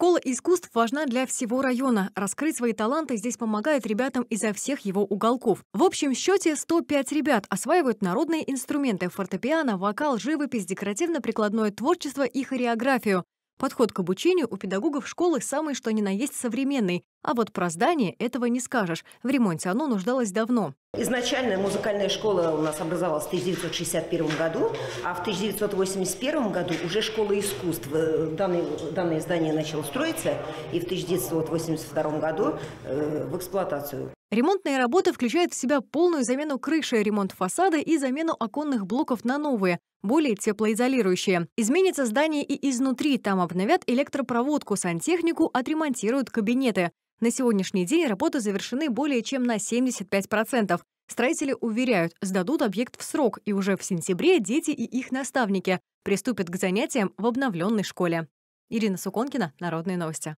Школа искусств важна для всего района. Раскрыть свои таланты здесь помогают ребятам изо всех его уголков. В общем счете 105 ребят осваивают народные инструменты – фортепиано, вокал, живопись, декоративно-прикладное творчество и хореографию. Подход к обучению у педагогов школы самый что ни на есть современный. А вот про здание этого не скажешь. В ремонте оно нуждалось давно. Изначальная музыкальная школа у нас образовалась в 1961 году, а в 1981 году уже школа искусств. Э, данное, данное здание начало строиться, и в 1982 году э, в эксплуатацию. Ремонтные работы включают в себя полную замену крыши, ремонт фасада и замену оконных блоков на новые, более теплоизолирующие. Изменится здание и изнутри. Там обновят электропроводку, сантехнику, отремонтируют кабинеты. На сегодняшний день работы завершены более чем на 75%. Строители уверяют, сдадут объект в срок, и уже в сентябре дети и их наставники приступят к занятиям в обновленной школе. Ирина Суконкина, Народные новости.